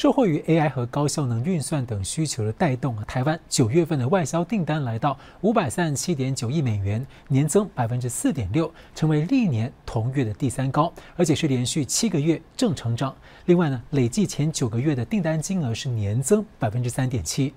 受惠于 AI 和高效能运算等需求的带动，台湾九月份的外销订单来到五百三十七点九亿美元，年增百分之四点六，成为历年同月的第三高，而且是连续七个月正成长。另外呢，累计前九个月的订单金额是年增百分之三点七。